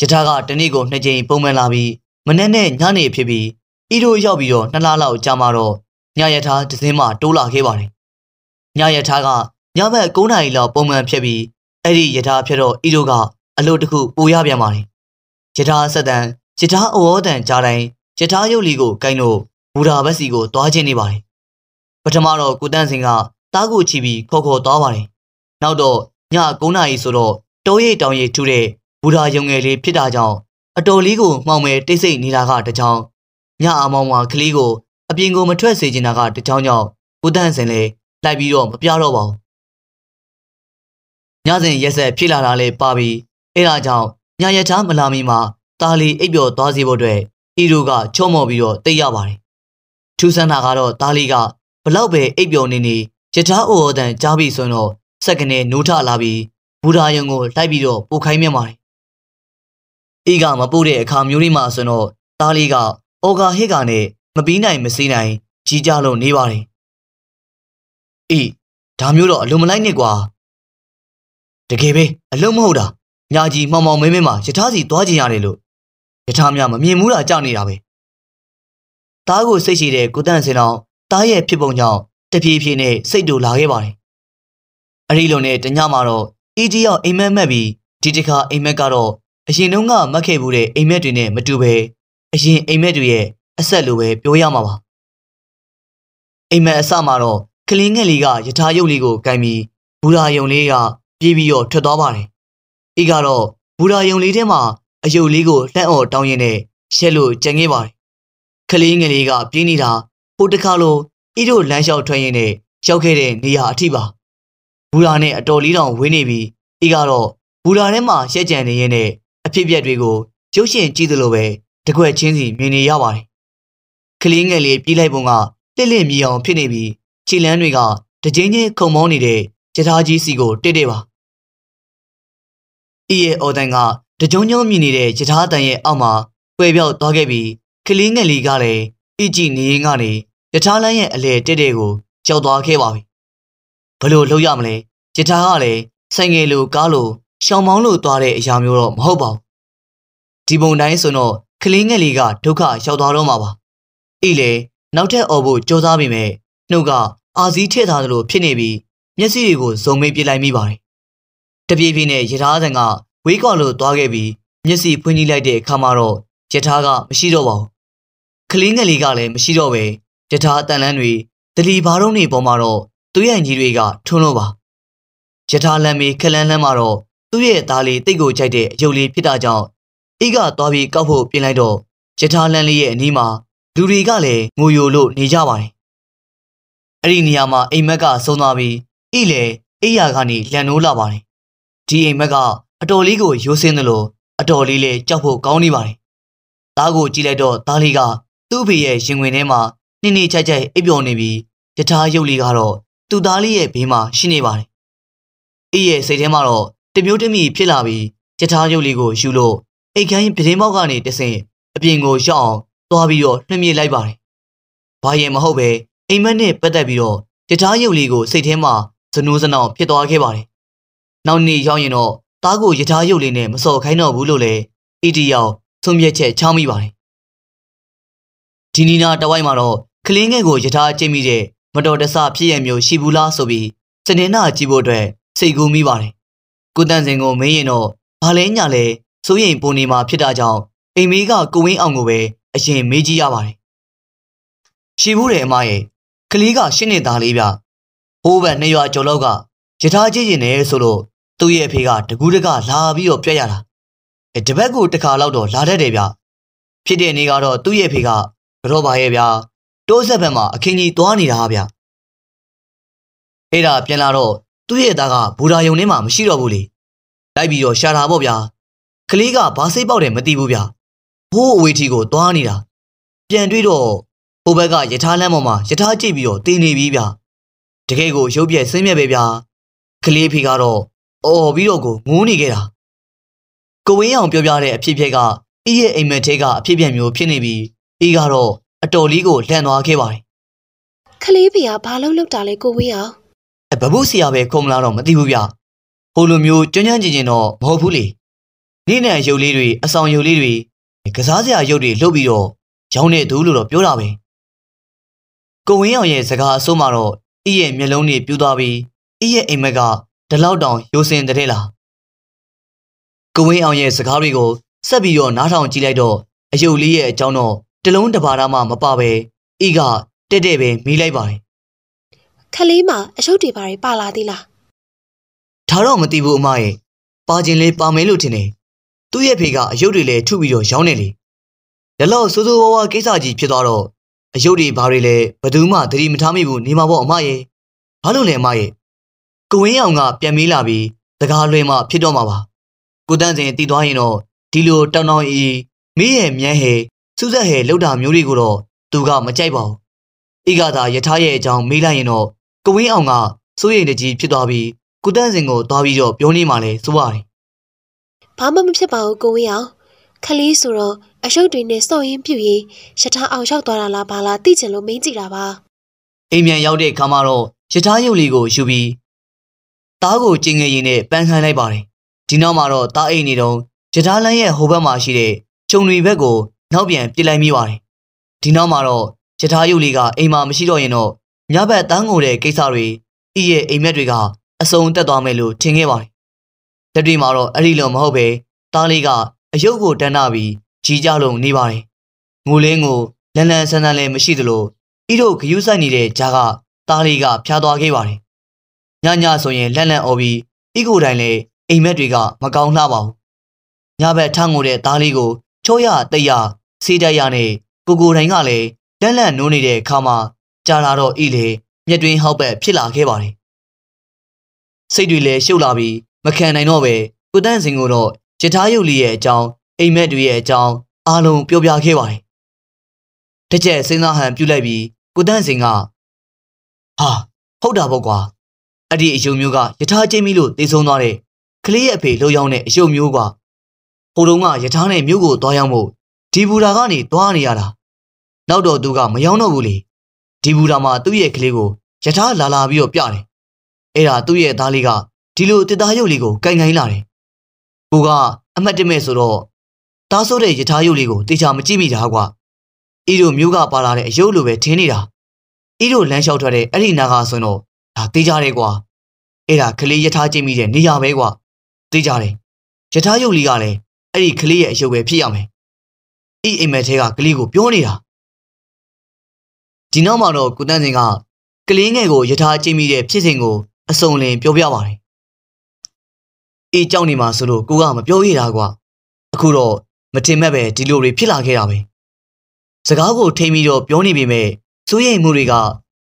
ယထာကတနေ့ကိုနှစ်ကြိမ်ပုံမှန်လာပြီးမနေ့နဲ့ညနေဖြစ်ပြီးဤတို့ရောက်ပြီးတော့နှစ်လလောက်ကြာမှတော့ညယထာဒဇင်းမှတိုးလာခဲ့ပါတယ်ညယထာကညဘက်9နာရီလောက်ပုံမှန်ဖြစ်ပြီးအဲ့ဒီယထာဖြစ်တော့ဤတို့ကအလို့တစ်ခုပူရပြန်ပါတယ်ယထာဆက်တန်ယထာအဝေါ်တန်ကြားတိုင်းယထာရုပ်လေးကိုကိုင်လို့ဘူဓာဘက်စီကိုသွားခြင်းနေပါတယ်ပထမတော့ကိုတန့်စင်ကသားကိုချီပြီးခေါ်ခေါ်သွားပါတယ်။နောက်တော့ည9နာရီဆိုတော့တောရိပ်တောင်ရိပ်ထူတဲ့ဘူဓာရုံငယ်လေးဖြစ်တာကြောင့်အတော်လေးကိုမှောင်မဲတိတ်ဆိတ်နေတာကတကြောင်ညအမောင်မှာကလေးကို အပြင်ကိုမထွက်စေချင်တာကတကြောင်ကြောင့်ကိုတန့်စင်လည်းလိုက်ပြီးတော့မပြတော့ပါဘူး။ညစဉ်ရက်ဆက်ဖြစ်လာတာလည်းပါပြီးအဲဒါကြောင့်ညရထားမလာမီမှာတာလီအိပ်ပျော်သွားစေဖို့အတွက်အီရိုကချော့မော်ပြီးတော့တိတ်ရပါတယ်။ထူးဆန်းတာကတော့တာလီကဘလောက်ပဲအိပ်ပျော်နေနေယထာဩဝါဒံကြားပြီဆိုရင်တော့စက္ကနေနိုးထလာပြီးဘူဓာယုံကို လိုက်ပြီးတော့ပို့ခိုင်းမြတ်ပါတယ်။ဤကမပို့တဲ့အခါမျိုးလေးမှာဆိုတော့သားလေးကအော်ဂါဟစ်ကနဲ့မပြီးနိုင်မစီးနိုင် ကြီးကြလို့နေပါတယ်။ဤဒါမျိုးတော့အလုံးမလိုက်နဲ့ကွာ။တကယ်ပဲအလုံးမဟုတ်တာ။ညာကြီးမောင်မောင်မဲမဲမှာယထာစီသွားကြင်ရတယ်လို့ယထာများမမြင်ဘူးတာကြောက်နေတာပဲ။သားကိုစိတ်ရှိတဲ့ကိုတန့်စင်အောင်တားရဲ့ဖြစ်ပုံကြောင့်တပြေးပြေးနဲ့စိတ်တူလာခဲ့ပါတယ်။အဲဒီလိုနဲ့တညမှာတော့အီဂျီရောက်အိမ်မက်မက်ပြီးဒီတခါအိမ်မက်ကတော့အရင်တုန်းကမက်ခဲ့ဘူးတဲ့အိမ်မက်တွေနဲ့မတူပဲအရင်အိမ်မက်တွေရဲ့အဆက်လိုပဲပြောရမှာပါ။အိမ်မက်အစမှာတော့ကလင်းငယ်လေးကယထာရုပ်လေးကိုကင်ပြီးဘူရာယုံလေးကပြေးပြီးတော့ထွက်သွားပါတယ်။အေးကတော့ဘူရာယုံလေးထဲမှာအယုတ်လေးကိုလှန့်အော်တောင်းရင်နဲ့ရှက်လို့ကြံခဲ့ပါတယ်။ကလေးငယ်လေးကပြင်းနေတာဟိုတခါလိုဤတို့လမ်းလျှောက်ထွက်ရင်းနဲ့ရောက်ခဲ့တဲ့နေရာအထိပါဘူရာနဲ့အတော်လေးတောင်ဝေးနေပြီးဤကတော့ဘူရာထဲမှာရှက်ကြံနေရင်းနဲ့အဖြစ်အပျက်တွေကိုရုပ်ရှင်ကြည့်သလိုပဲတကွက်ချင်းစီမြင်နေရပါတယ်ကလေးငယ်လေးပြေးလိုက်ပုံကလက်လက်မြည်အောင်ဖြစ်နေပြီးခြေလမ်းတွေကတကြိမ်ချင်းခုံမောင်းနေတဲ့ကြထားကြီးစီကိုတိတ်တိတ်ပါဤရဲ့အော်တန်ကတကြုံကြုံမြင်နေတဲ့ကြထားတန်ရဲ့အောက်မှာပွဲပြောက်သွားခဲ့ပြီးကလေးငယ်လေးကလည်းအကြည့်နေရင်းကနေတထားလမ်းရဲ့အလေတက်တဲ့ကိုကြောက်သွားခဲ့ပါပြီဘလို့လှုပ်ရမလဲတထားကလည်းဆိုင်ငယ်လိုကားလိုရှောင်မောင်းလိုသွားတဲ့အရာမျိုးတော့မဟုတ်ပါဘူးဒီပုံတိုင်းဆိုတော့ကလေးငယ်လေးကဒုက္ခရောက်သွားတော့မှာပါအေးလေနောက်ထပ်အော်ဖို့ကြိုးစားပေမဲ့နှုတ်ကအာစည်းထည့်ထားသလိုဖြစ်နေပြီးမျက်စိတွေကိုဇုံမိတ်ပြလိုက်မိပါတယ်တပြေးပြေးနဲ့ယထာဆန်ကဝေးကော်လိုသွားခဲ့ပြီးမျက်စိဖွင့်ကြည့်လိုက်တဲ့အခါမှာတော့ယထာကမရှိတော့ပါဘူးကလေးငယ်လေးကလည်းမရှိတော့ပဲတထားအတန်လန်းတွေတလီဘာတော့နေပေါ်မှာတော့သူ့ရဲ့ညီတွေကထွန်းလို့ပါယထာလမ်းမီခလန်းလမ်းမှာတော့သူ့ရဲ့သားလေးတိတ်ကိုကြိုက်တဲ့အယုတ်လေးဖြစ်တာကြောင့်အိကသွားပြီးကောက်ဖို့ပြင်လိုက်တော့ယထာလမ်းလေးရဲ့အနီးမှာလူတွေကလည်းငိုယိုလို့နေကြပါတယ်အဲ့ဒီနေရာမှာအိမ်မက်ကဆုံးသွားပြီးအိလည်းအိယာကနေလန်နိုးလာပါတယ်ဒီအိမ်မက်ကအတော်လေးကိုရိုးစင်းသလိုအတော်လေးလည်းကြောက်ဖို့ကောင်းနေပါတယ်သားကိုကြည့်လိုက်တော့သားလေးကသူ့ဖေရဲ့ရင်ဝင်ထဲမှာနှိမ့်နှိမ့်ချိုက်ချိုက်အိပ်ပျော်နေပြီးယထာရုပ်လေးကတော့သူ့သားလေးရဲ့ဘေးမှာရှိနေပါတယ်။အေးရဲ့စိတ်ထဲမှာတော့တမျိုးတမိဖြစ်လာပြီးယထာရုပ်လေးကိုယူလို့အိတ်ခမ်းပြတင်းပေါက်ကနေတဆင်အပြင်ကိုရောက်အောင်သွားပြီးတော့နှမြေလိုက်ပါတယ်။ဘာရင်မဟုတ်ပဲအိမ်မက်နဲ့ပတ်သက်ပြီးတော့ယထာရုပ်လေးကို စိတ်ထဲမှာဇနိုးဇနောင်ဖြစ်သွားခဲ့ပါတယ်။နောက်နေ့ရောက်ရင်တော့သားကိုယထာရုပ်လေးနဲ့မစော်ခိုင်းတော့ဘူးလို့လည်းအီတီယောင်ဆုံးဖြတ်ချက်ချမိပါတယ်။ဒီနီနာတဝိုက်မှာတော့ကလင်းငယ်ကိုယထာကျိမိတဲ့မတော်တဆဖြစ်ရမျိုးရှိဘူးလားဆိုပြီး စနေနာကြည့်ဖို့အတွက်စိတ်ကူးမိပါတယ်။ကုတန်စင်ကိုမင်းရင်တော့ဘာလဲညာလဲစိုးရိမ်ပုံနေမှာဖြစ်တာကြောင့်အိမ်မေးကကိုဝင်းအောင်ကိုပဲအရင်မေးကြည့်ရပါတယ်။ရှိဘူးတယ်အမရဲ့ကလေးကရှင်းနေသားလေးဗျ။ဟိုးဘက်နှစ်ရွာကျော်လောက်ကယထာကျကျင်နေဆိုလို့သူ့ရဲ့အဖေက တကူးတကလာပြီးတော့ပြက်ရတာ။အဲတပတ်ကိုတစ်ခါလောက်တော့လာတတ်တယ်ဗျ။ဖြစ်တဲ့နေ့ကတော့သူ့ရဲ့ဖေကကတော့ပါရဲ့ဗျာတိုးဆက်ဘက်မှာအခင်းကြီးသွားနေတာဟာဗျအဲ့ဒါပြန်လာတော့သူ့ရဲ့သားကဘူဒာယုံထဲမှာမရှိတော့ဘူးလေလိုက်ပြီးတော့ရှာတာပေါ့ဗျာကလေးကဘာစိတ်ပေါက်တယ်မသိဘူးဗျာဘိုးအဝေးထီကိုသွားနေတာ ပြန်တွေးတော့ဟိုဘက်ကယထာလမ်းပေါ်မှာယထာကြည့်ပြီးတော့တင်းနေပြီဗျာတကယ်ကိုရုပ်ပြက်ဆင်းမြက်ပဲဗျာကလေးဖေကတော့အော်ပြီးတော့ကိုငိုးနေခဲ့တာကိုဝင်းအောင်ပြောပြတဲ့အဖြစ်အပျက်ကအေးရဲ့အိမ်မက်ထဲကအဖြစ်အပျက်မျိုးဖြစ်နေပြီးအေးကတော့အတော်လေးကိုလှန်သွားခဲ့ပါတယ်။ခလေးဖေကဘာလို့လောက်တာလဲကိုဝေးအောင်။ဘဘူးဆရာပဲခုံမလားတော့မသိဘူးဗျ။ဟိုလိုမျိုးကျွမ်းကျွမ်းကျင်ကျင်တော့မဟုတ်ဘူးလေ။နေ့နဲ့ရုပ်လေးတွေအဆောင်ရုပ်လေးတွေကစားစရာရုပ်တွေလှုပ်ပြီးတော့ရောင်းနေသူလို့တော့ပြောတာပဲ။ကိုဝင်းအောင်ရဲ့စကားအဆိုးမှာတော့ဤရဲ့မျက်လုံးတွေပြူးသွားပြီးဤရဲ့အိမ်မက်ကဒီလောက်တောင်ယိုစင်တဲ့လား။ကိုဝင်းအောင်ရဲ့စကားတွေကိုဆက်ပြီးတော့နားထောင်ကြည့်လိုက်တော့အယုတ်လေးရဲ့အကြောင်းတော့တလုံးတစ်ပါးသားမှမပါပဲဤကတက်တဲ့ပဲမိလိုက်ပါတယ်ခလေးမှာအယုတ်တွေပါတွေပါလာသေးလားဒါတော့မသိဘူးအမရဲ့ပါခြင်းလေးပါမယ်လို့ထင်တယ်သူ့ရဲ့ဖေကအယုတ်တွေလည်းထုပြီးတော့ရောင်းနေလေလလောက်စိုးစိုးဝါးဝါးကိစ္စကြီးဖြစ်သွားတော့အယုတ်တွေဘာတွေလဲဘယ်သူမှသတိမထားမိဘူးနေမှာပေါ့အမရဲ့ဘာလို့လဲအမရဲ့ကိုဝင်းအောင်ကပြန်မေးလာပြီးတကားလွှဲမှဖြစ်တော့မှာပါကိုတန်းစင်တီးသွားရင်တော့ဒီလိုတောင်းတောင်းအီမိရဲ့မြန်းဟဲစူးစက်ဟဲလှုပ်တာမျိုးတွေကိုတော့သူကမကြိုက်ပါဘူး။ဤကသာယထားရဲ့အကြောင်းမေးလိုက်ရင်တော့ကဝင်းအောင်ကစိုးရိမ်တကြီးဖြစ်သွားပြီးကုတန့်စင်ကိုသွားပြီးတော့ပြောနေမှလဲစိုးရတယ်။ဘာမှမဖြစ်ပါဘူးကိုဝင်းအောင်။ခလေးဆိုတော့အရှုပ်တွေနဲ့စော့ရင်ပြူရင်ယထားအောင်ရောက်သွားတာလားဘာလားသိချင်လို့မင်းကြည့်တာပါ။အိမ်မြန်ရောက်တဲ့အခါမှာတော့ယထားရုပ်လေးကိုယူပြီးသားကိုကျင်ငယ်ရင်နဲ့ပန်းခံလိုက်ပါတယ်။ဒီနောက်မှာတော့သားအိမ်နေတော့ယထားလမ်းရဲ့ဟိုဘက်မှာရှိတဲ့ချုံရီဘက်ကိုနောက်ပြန်ပြစ်လိုက်မိပါတယ်။ဒီနောက်မှာတော့ယထာယုလေးကအိမ်မှာမရှိတော့ရင်တော့ညဘက်တန်းငိုတဲ့ကိစ္စတွေဤရဲ့အိမ်မက်တွေကအဆုံးတက်သွားမယ်လို့ထင်ခဲ့ပါတယ်။လက်တွေ့မှာတော့အဲ့ဒီလိုမဟုတ်ပဲသားလေးကအယုတ်ကိုတန်းတာပြီးကြီးကြလုံးနေပါတယ်။ငိုလင်းကိုလန်လန်ဆန်းဆန်းလည်းမရှိသလိုဤတို့ဂယုဆိုင်နေတဲ့ဂျာကသားလေးကဖျားသွားခဲ့ပါတယ်။ညညဆိုရင်လန်လန်အော်ပြီးဤကိုယ်တိုင်လည်းအိမ်မက်တွေကမကောင်းလှပါဘူး။ညဘက်ထငိုတဲ့သားလေးကိုချောရတရစေးတရနဲ့ကိုကိုတိုင်းကလည်းလန့်လန့်နိုးနေတဲ့အခါမှာကြာလာတော့ဤလေမျက်တွင်ဟောက်ပက်ဖြစ်လာခဲ့ပါတယ်စိတ်တွေလည်းရှုပ်လာပြီးမခံနိုင်တော့ပဲကိုတန်းစင်ကိုတော့ယထာယုတ်လေးရဲ့အကြောင်း အိမ်မက်တွေရဲ့အကြောင်းအားလုံးပြောပြခဲ့ပါတယ်တကြက်စင်းသားဟန်ပြုတ်လိုက်ပြီးကိုတန်းစင်ကဟာဟုတ်တာပေါ့ကွာအဲ့ဒီအယုံမျိုးကယထာချင်းပြီလို့သိဆုံးသွားတဲ့ကလေးရဲ့အဖေလှုပ်ရောက်တဲ့အယုံမျိုးကွာဟိုတုန်းကယထာနဲ့မြို့ကိုသွားရောက်မှုဒီဘူရာကနေသွားနေရတာနောက်တော့သူကမယောင်းတော့ဘူးလေဒီဘူရာမှာသူ့ရဲ့ကလေးကိုယထာလာလာပြီးတော့ပြတယ်အဲ့ဒါသူ့ရဲ့သားလေးကဒီလိုတစ်သားရုပ်လေးကိုကန်ကန်လာတယ်ကိုကအမှတ်တမဲ့ဆိုတော့သားဆိုးတဲ့ယထာရုပ်လေးကိုတေချာမကြည့်မိတာကွာဤတို့မျိုးကပါလာတဲ့အယုတ်လိုပဲထင်းနေတာဤတို့လမ်းလျှောက်ထွက်တဲ့အဲ့ဒီနာကဆိုတော့ဒါတေချာတယ်ကွာအဲ့ဒါကလေးယထာကြည့်မိတဲ့နေရာပဲကွာတေချာတယ်ယထာရုပ်လေးကလည်းအဲ့ဒီကလေးရဲ့အယုတ်ပဲဖြစ်ရမယ်။ဤအိမ်မက်ထဲကကလေးကိုပြောနေတာ။ဒီနောက်မှာတော့ကိုတန်းစင်ကကလေးငယ်ကိုယထာကြည့်မိတဲ့ဖြစ်စဉ်ကိုအစုံလင်ပြောပြပါတယ်။အေးကြောင့်နေမှာဆိုလို့ကိုကမပြောရတာကွာ။အခုတော့မတင်မဲ့ပဲဒီလိုတွေဖြစ်လာခဲ့တာပဲ။စကားကိုထိမ့်ပြီးတော့ပြောနေပေမဲ့စိုးရိမ်မှုတွေက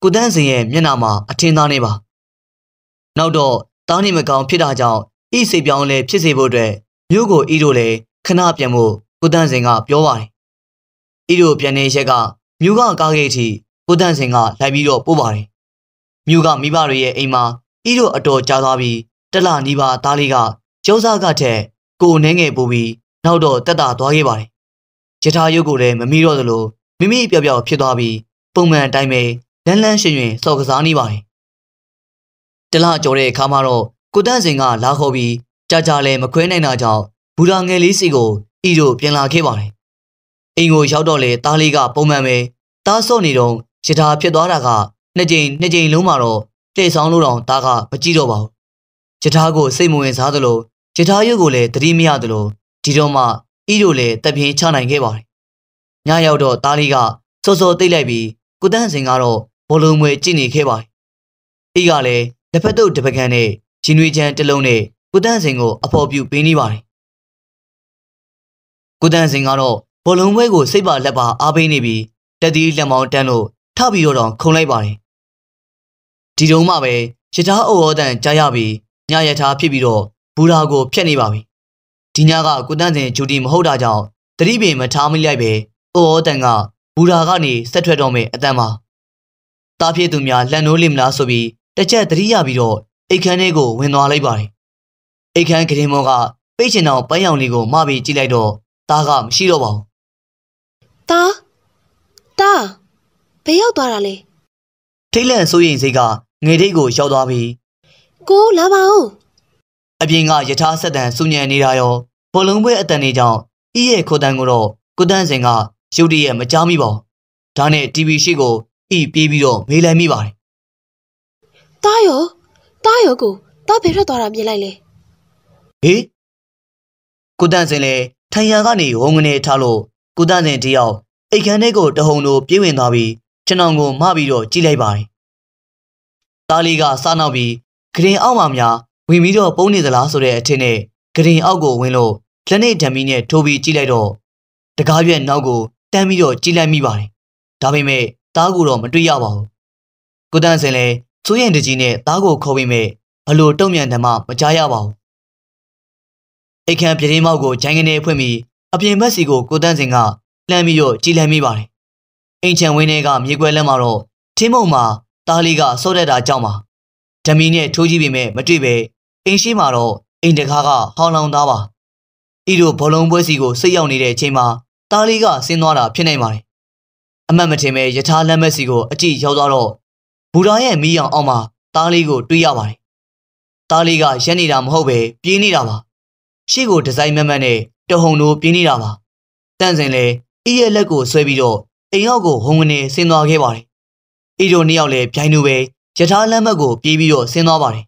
ကိုတန်းစင်ရဲ့မျက်နှာမှာအထင်သာနေပါ။နောက်တော့တားနေမကောင် ဖြစ်တာကြောင့်ဤစိတ်ပြောင်းလဲဖြစ်စေဖို့အတွက်မြို့ကိုဤတို့လည်းခဏပြန်ဖို့ကိုတန့်စင်ကပြောပါတယ်။ဤတို့ပြန်နေရက်ကမြို့ကကားဂိတ်ထိကိုတန့်စင်ကလိုက်ပြီးတော့ပို့ပါတယ်။မြို့ကမိဘတွေရဲ့အိမ်မှာဤတို့အတော်ကြာသွားပြီးတလနီးပါသားလေးကကျောင်းစားကထက်ကိုနှဲငယ်ပူပြီးနောက်တော့တက်တာသွားခဲ့ပါတယ်။ယထာယုတ်ကိုလည်းမမီတော့သလိုမိမိပျောက်ပျောက်ဖြစ်သွားပြီး ပုံမှန်အတိုင်းပဲလန်းလန်းရှင်ရွင်စော်ကစားနေပါတယ်။တလကြော်တဲ့အခါမှာတော့ကိုတန့်စင်ကလာခေါ်ပြီးကြာကြာလည်းမခွဲနိုင်တာကြောင့်ဘူရာငယ်လေးစီကိုဤတို့ပြန်လာခဲ့ပါတယ်။အိမ်ကိုရောက်တော့လေသားလေးကပုံမှန်ပဲသားစော့နေတော့ရထားဖြစ်သွားတာကနှစ်ကြိမ်နှစ်ကြိမ်လုံးမှာတော့တဲ့ဆောင်လို့တော့သားကမကြည့်တော့ပါဘူး။ရထားကိုစိတ်မဝင်စားသလိုရထားရုပ်ကိုလည်းသတိမရသလိုဒီတော့မှဤတို့လည်းတပ်ပြင်းချနိုင်ခဲ့ပါတယ်။ညရောက်တော့သားလေးကစောစောတိတ်လိုက်ပြီးကုတန်းစင်ကတော့ဘောလုံးမွေကြည့်နေခဲ့ပါတယ်။ဤကလည်းတစ်ဖက်တုပ်တစ်ပကံနဲ့ဂျင်းွေချန်တစ်လုံးနဲ့ကုတန့်စင်ကိုအဖော်ပြပေးနေပါတယ်ကုတန့်စင်ကတော့ဘောလုံးပွဲကိုစိတ်ပါလက်ပါအားပေးနေပြီးတက်သီးလက်မောင်းတန်းလို့ထပြီးတော့ခုံလိုက်ပါတယ်ဒီတုန်းမှပဲရထားအော်အော်တန်ကြားရပြီးညရထားဖြစ်ပြီးတော့ဘူရာကိုဖျက်နေပါပြီဒီညကကုတန့်စင်ဂျူတီမဟုတ်တာကြောင့်တတိပင်မထားမိလိုက်ပဲအော်အော်တန်ကဘူရာကနေဆက်ထွက်တော့မယ်အတန်မှာတားဖြစ်သူများလှန်နိုးလိမ့်မလားဆိုပြီးတစ်ချက်တတိရပြီးတော့အိတ်ခမ်းလေးကိုဝင်သွားလိုက်ပါတယ်အိတ်ခမ်းကလေးမောကပိတ်ချင်တော့ပန်းရောင်လေးကိုမပြီးကြည့်လိုက်တော့သားကမရှိတော့ပါဘူး။သားသားဘယ်ရောက်သွားတာလဲ။ထိတ်လန့်စိုးရိမ်စိတ်ကငယ်တိတ်ကိုရောက်သွားပြီ။ကိုလာပါဦး။အပြင်ကယထာဆက်တန်စူညံနေတာရောဘောလုံးပွဲအတန်တွေကြောင့်ဤရဲ့ခိုတန်ကိုတော့ကုတန်းစင်ကရုတ်တရက်မကြားမိပါဘူး။ဒါနဲ့ TV ရှိကိုဤပြေးပြီးတော့မေးလိုက်မိပါတယ်။တားရောတားရောကိုတားဖေထွက်သွားတာမြင်လိုက်လေ။ကုတန့်စင်လည်းထိုင်ရန်ကနေဟုံကနေထားလို့ကုတန့်စင်တယောက်အိတ်ခမ်းထဲကိုတဟုန်တို့ပြေးဝင်သွားပြီးကျွန်တော်ကိုမပြီးတော့ကြည့်လိုက်ပါတယ်။သားလေးကစားနောက်ပြီးဂရင်အောက်မှာများဝင်ပြီးတော့ပုံနေသလားဆိုတဲ့အထင်နဲ့ဂရင်အောက်ကိုဝင်လို့လက်နဲ့ဓမီနဲ့ထိုးပြီးကြည့်လိုက်တော့တကားရွက်နောက်ကိုတန်းပြီးတော့ကြည့်လိုက်မိပါတယ်။ဒါပေမဲ့သားကိုတော့မတွေ့ရပါဘူး။ကုတန့်စင်လည်းစိုးရင်တကြီးနဲ့သားကိုခေါ်ပြီးမဲ့ဘလို့တုံ့ပြန်တယ်မှမကြားရပါဘူးအိတ်ခမ်းပြတင်းမောက်ကိုဂျိုင်းကနေဖွင့်ပြီးအပြင်ဘက်စီကိုကိုတန်းစင်ကလှမ်းပြီးတော့ကြည်လှမ်းမိပါတယ်။အိမ်ချံဝင်းထဲကမြေကွယ်လက်မှာတော့ထင်းမုံမှာတားလေးကဆော့တက်တာကြောင့်ပါ။ဓမီနဲ့ထိုးကြည့်ပေမဲ့မတွေ့ပဲအိမ်ရှိမှာတော့အိမ်တကားကဟောင်းလောင်သားပါ။ဤတို့ဘလုံးပွဲစီကိုစိတ်ရောက်နေတဲ့အချိန်မှာတားလေးကဆင်းသွားတာဖြစ်နိုင်ပါတယ်။အမှတ်မထင်ပဲယထာလက်မက်စီကိုအကြည့်ရောက်သွားတော့ဘူရာရဲ့မိအောင်အောင်မှာတားလေးကိုတွေးရပါတယ်။တားလေးကရက်နေတာမဟုတ်ပဲပြေးနေတာပါ။ရှေ့ကိုဒီဇိုင်းမမတ်နဲ့တဟုန်တို့ပြင်းနေတာပါတန့်စင်လည်းအီရဲ့လက်ကိုဆွဲပြီးတော့အိမ်ရောက်ကိုဟုံကနေဆင်းသွားခဲ့ပါတယ်အီတို့နှစ်ယောက်လည်းပြိုင်သူပဲယထာလမ်းဘက်ကိုပြေးပြီးတော့ဆင်းသွားပါတယ်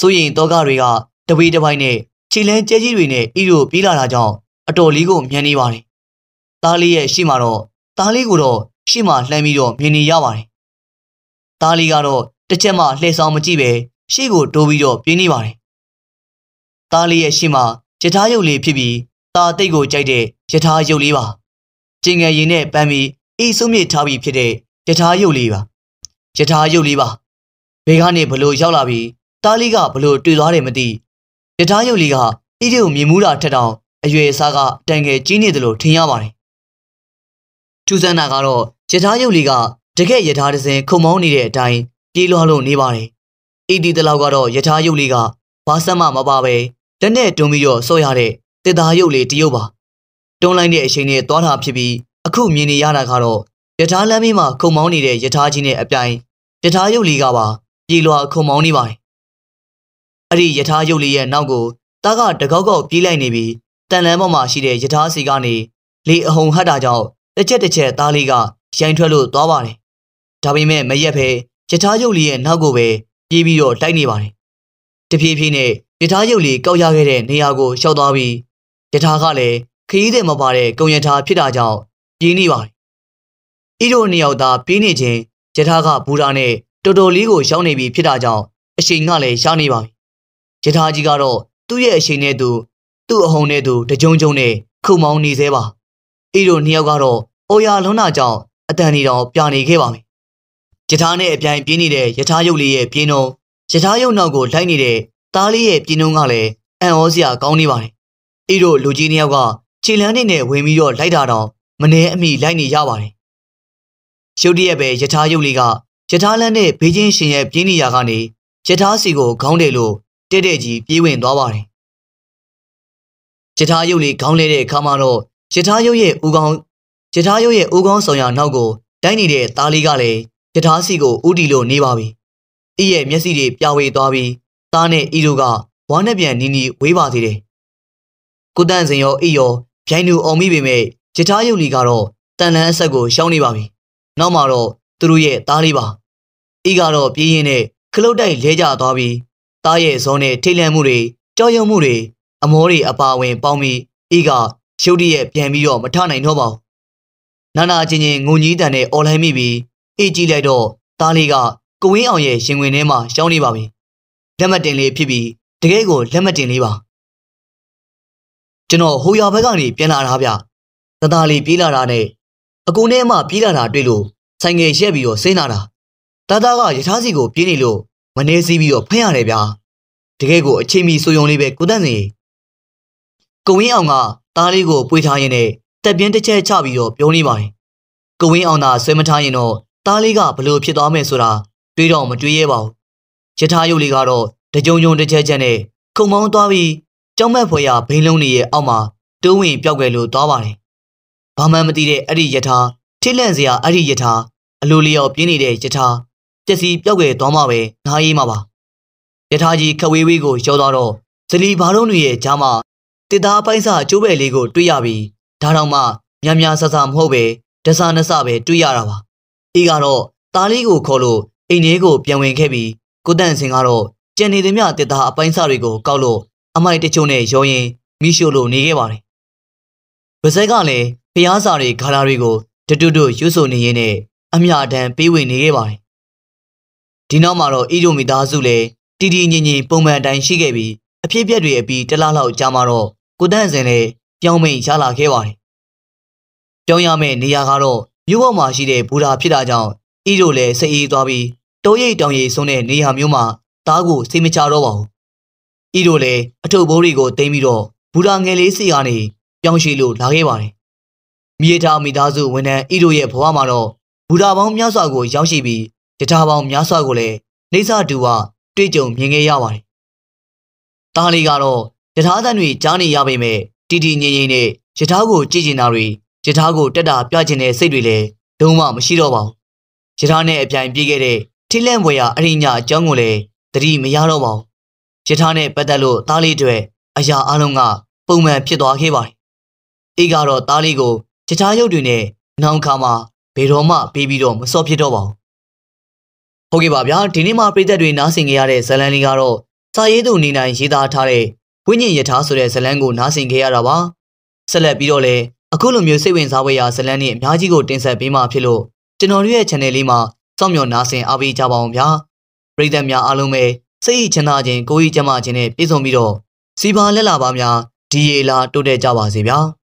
ဆိုရင်တောကတွေကတဝေးတစ်ပိုင်းနဲ့ခြေလန်းကျဲကြီးတွေနဲ့အီတို့ပြေးလာတာကြောင့်အတော်လေးကိုမြန်နေပါတယ်သားလေးရဲ့ရှေ့မှာတော့သားလေးကိုတော့ရှေ့မှာလှမ်းပြီးတော့မြင်နေရပါတယ်သားလေးကတော့တစ်ချက်မှလှည့်ဆောင်မကြည့်ပဲရှေ့ကိုတိုးပြီးတော့ပြင်းနေပါတယ်သားလေးရဲ့ရှေ့မှာယထာရုပ်လေးဖြစ်ပြီးသားတိတ်ကိုကြိုက်တဲ့ယထာရုပ်လေးပါကျင်ငယ်ရင်နဲ့ပန်းပြီးအေးဆုံးမြစ်ထားပြီးဖြစ်တဲ့ယထာရုပ်လေးပါယထာရုပ်လေးပါဘဲကနေဘလို့ရောက်လာပြီးသားလေးကဘလို့တွေ့သွားတယ်မသိယထာရုပ်လေးကဣတိကိုမြင်မှုတာထက်တောင်အရွယ်အစားကအတန်ငယ်ကြီးနေတယ်လို့ထင်ရပါတယ်ထူးဆန်းတာကတော့ယထာရုပ်လေးကတကယ်ယထာဒဇင်ခုံမောင်းနေတဲ့အတိုင်းပြေးလွှားလို့နေပါတယ်ဣတိတလောက်ကတော့ယထာရုပ်လေးကဘာဆက်မှမပါပဲလက်နဲ့တွန်းပြီးတော့ဆော့ရတဲ့တစ်သားရုပ်လေးတရုပ်ပါတွန်းလိုက်တဲ့အချိန်နဲ့သွားတာဖြစ်ပြီးအခုမြင်နေရတာကတော့ယထာလမ်းမေးမှာခုံမောင်းနေတဲ့ယထာကြီးနဲ့အပြိုင်ယထာရုပ်လေးကပါပြေလွာခုံမောင်းနေပါတယ်အဲ့ဒီယထာရုပ်လေးရဲ့နောက်ကိုတားကတကောက်ကောက်ပြေးလိုက်နေပြီးတန်လန်းပေါ်မှာရှိတဲ့ယထာစီကနေလေအဟုန်ဟတ်တာကြောင့်တစ်ချက်တစ်ချက်သားလေးက ရိုင်းထွက်လို့သွားပါတယ်ဒါပေမဲ့မရက်ပဲယထာရုပ်လေးရဲ့နောက်ကိုပဲပြေးပြီးတော့တိုက်နေပါတယ်တဖြည်းဖြည်းနဲ့ယထာရုပ်လေးကောက်ရခဲ့တဲ့နေရာကိုလျှောက်သွားပြီးယထာကလည်းခရီးသည်မပါတဲ့ကုံယထာဖြစ်တာကြောင့်ပြေးနေပါတယ်။ဤတို့နှစ်ယောက်သာပြေးနေခြင်းယထာကဘူရာနဲ့တော်တော်လေးကိုရှောင်းနေပြီဖြစ်တာကြောင့်အရှိန်ကလည်းရှားနေပါပြီ။ယထာကြီးကတော့သူ့ရဲ့အရှိန်နဲ့သူသူ့အဟုန်နဲ့သူတကြုံကြုံနဲ့ခုမောင်းနေသေးပါ။ဤတို့နှစ်ယောက်ကတော့အိုရာလုံးနာကြောင့်အတန်ဒီတော်ပြာနေခဲ့ပါမယ်။ယထာနဲ့အပြိုင်ပြင်းနေတဲ့ယထာရုပ်လေးရဲ့ပြင်းတော့ယထာရုပ်နောက်ကိုလိုက်နေတဲ့သားလေးရဲ့ပြင်းနှုံးကလည်းအံ့ဩစရာကောင်းနေပါတယ်။အဲ့တို့လူကြီးနှစ်ယောက်ကခြေလမ်းတွေနဲ့ဝင်ပြီးတော့လိုက်တာတော့မနှဲအမိလိုက်နေရပါတယ်။ရုတ်တရက်ပဲယထာရုပ်လေးကယထာလန်းနဲ့ဘေးချင်းရှင်ရဲ့ပြင်းနေရာကနေယထာစီကိုခေါင်းတယ်လို့တဲ့တဲ့ကြီးပြေးဝင်သွားပါတယ်။ယထာရုပ်လေးခေါင်းလဲတဲ့အခါမှာတော့ယထာရုပ်ရဲ့ဦးခေါင်းယထာရုပ်ရဲ့ဦးခေါင်းဆောင်ရနောက်ကို တိုက်နေတဲ့သားလေးကလည်းယထာစီကိုဥတီလို့နေပါပြီ။ဤရဲ့မျက်စိတွေပြာဝေသွားပြီးသားနဲ့ဤတို့ကဝါနဲ့ပြန်နီးနီးဝေးပါသေးတယ်။ကိုတန့်စင်ရောဤရောဗျိုင်းသူအောင်မိပေမဲ့ယထာယုတ်လီကတော့တန်လန်းအဆက်ကိုရှောင်းနေပါပြီ။နောက်မှာတော့သူတို့ရဲ့သားလေးပါ။ဤကတော့ပြေးရင်နဲ့ခလုတ်တိုက်လဲကြသွားပြီးသားရဲ့ဇုံးနဲ့ထိတ်လန့်မှုတွေကြောက်ရွံ့မှုတွေအမောတွေအပါဝင်ပေါင်းပြီးဤကရုတ်တရက်ပြန်ပြီးတော့မထနိုင်တော့ပါဘူး။နာနာချင်းချင်းငုံကြီးတန်နဲ့အော်လိုက်မိပြီးအေးကြည့်လိုက်တော့သားလေးကကဝင်းအောင်ရဲ့ရင်ဝင်ထဲမှာရှောင်းနေပါပြီ။လက်မတင်လေးဖြစ်ပြီးတကယ်ကိုလက်မတင်လေးပါကျွန်တော်ဟိုရွာဘက်ကနေပြန်လာတာဗျတသားလေးပြေးလာတာနဲ့အကူနဲ့အမပြေးလာတာတွေ့လို့ဆိုင်ငယ်ရက်ပြီးတော့ဆင်းလာတာတသားကရထားစီကို ပြေးနေလို့မနေစီးပြီးတော့ဖမ်းရတယ်ဗျာတကယ်ကိုအချိန်မီဆိုယုံလေးပဲကိုတန့်စီကိုဝင်းအောင်ကသားလေးကိုပွေထားရင်နဲ့တက်ပြင်းတစ်ချက်ချပြီးတော့ပြောနေပါတယ်ကိုဝင်းအောင်သာဆွဲမထားရင်တော့သားလေးကဘလို့ဖြစ်သွားမယ်ဆိုတာတွေးတော့မတွေးရပါဘူးယထာယုတ်လေးကတော့တကြုံကြုံတစ်ချက်ချက်နဲ့ခုံမောင်းသွားပြီးကြောက်မက်ဖွယ်ရာဘိန်းလုံးတွေရဲ့အောက်မှာတိုးဝင်ပျောက်ွယ်လို့သွားပါတယ်။ဘာမှမသိတဲ့အဲ့ဒီယထာထိလန့်စရာအဲ့ဒီယထာအလိုလျော်ပြင်းနေတဲ့ယထာပျက်စီးပျောက်ွယ်သွားမှပဲနားရေးမှာပါ။ယထာကြီးခဝေးဝေးကို ရောက်သွားတော့ဇလီဘာလုံးတွေရဲ့ကြားမှာတစ်သားပိုင်းစာကျိုးပဲလေးကိုတွေ့ရပြီးဒါတော့မှများများဆဆမဟုတ်ပဲဒဆာနဆပဲတွေ့ရတာပါ။အေးကတော့သားလေးကိုခေါ်လို့အိမ်ထဲကိုပြန်ဝင်ခဲ့ပြီးကိုတန့်စင်ကတော့ကြံနေသည်မြတစ်သားအပိုင်းစားတွေကိုကောက်လို့အမိုက်တချို့နဲ့ရောရင်မိရှို့လို့နေခဲ့ပါတယ်။ဗဇက်ကလည်းဖျားစာတွေဂါလာတွေကိုတတူတူရွတ်ဆိုနေရင်းနဲ့အမြအတမ်းပေးဝင်နေခဲ့ပါတယ်။ဒီနောက်မှာတော့အီရိုမီသားစုလည်းတီတီငင်ငင်ပုံမှန်အတိုင်းရှိခဲ့ပြီးအဖြစ်အပျက်တွေအပြီးတလားလောက်ကြာမှတော့ကိုတန့်စင်လည်းပြောင်းမိန်ရလာခဲ့ပါတယ်။ပြောင်းရမယ့်နေရာကတော့မြို့ပေါ်မှာရှိတဲ့ဘူတာဖြစ်တာကြောင့်အီရိုလည်းစိတ်အေးသွားပြီးတိုးရိပ်တောင်ရိပ်ဆုံးတဲ့နေရာမျိုးမှာသားကိုစိတ်မချတော့ပါဘူး။ဤတို့လည်းအထုပ်ဘိုးတွေကိုတင်းပြီးတော့ဘူရာငယ်လေးစီကနေပြောင်းရွှေ့လို့လာခဲ့ပါတယ်။မိရထားမိသားစုဝန်ထမ်းဤတို့ရဲ့ဘဝမှာတော့ဘူရာပေါင်းများစွာကို ရောက်ရှိပြီးတခြားပေါင်းများစွာကိုလည်းနေစာတူဝတွေ့ကြုံမြင်ခဲ့ရပါတယ်။သားလေးကတော့ယထာသန်တွေကြားနေရပေမဲ့တီတီငြိမ်ငြိမ်နဲ့ယထာကိုကြည့်ကျင်တာတွေယထာကိုတက်တာပြကျင်တဲ့စိတ်တွေလည်းလုံးဝမရှိတော့ပါဘူး။ယထာနဲ့အပြိုင်ပြေးခဲ့တဲ့ထိလန့်ဖွယ်ရာအရိညာအကြောင်းကိုလည်းသတိမရတော့ပါဘူးယထာနဲ့ပတ်သက်လို့သားလေးတွေအရာအလုံးကပုံမှန်ဖြစ်သွားခဲ့ပါတယ်အေးကတော့သားလေးကိုယထာရုပ်တွေနဲ့နောင်ခါမှာဘယ်တော့မှပေးပြီးတော့မစော့ဖြစ်တော့ပါဘူးဟုတ်ကဲ့ပါဗျာဒီနေ့မှပြည်သက်တွေနားဆင်ကြရတဲ့ဇလန်လေးကတော့စာရေးသူနေနိုင်ရေးသားထားတဲ့ဝိညာဉ်ယထာဆိုတဲ့ဇလန်ကိုနားဆင်ကြရတာပါဆက်လက်ပြီးတော့လည်းအခုလိုမျိုးစိတ်ဝင်စားဖွယ်ရာဇလန်တွေအများကြီးကိုတင်ဆက်ပေးမှာဖြစ်လို့ကျွန်တော်တို့ရဲ့ channel လေးမှာစောင့်မျှော်နားဆင်အားပေးကြပါအောင်ဗျာပရိသတ်များအားလုံးပဲစိတ်ချမ်းသာခြင်းကိုယ်ဤကျန်းမာခြင်းနဲ့ပြည့်စုံပြီးတော့စီပါလက်လာပါများဒီရေလာတိုးတက်ကြပါစေဗျာ။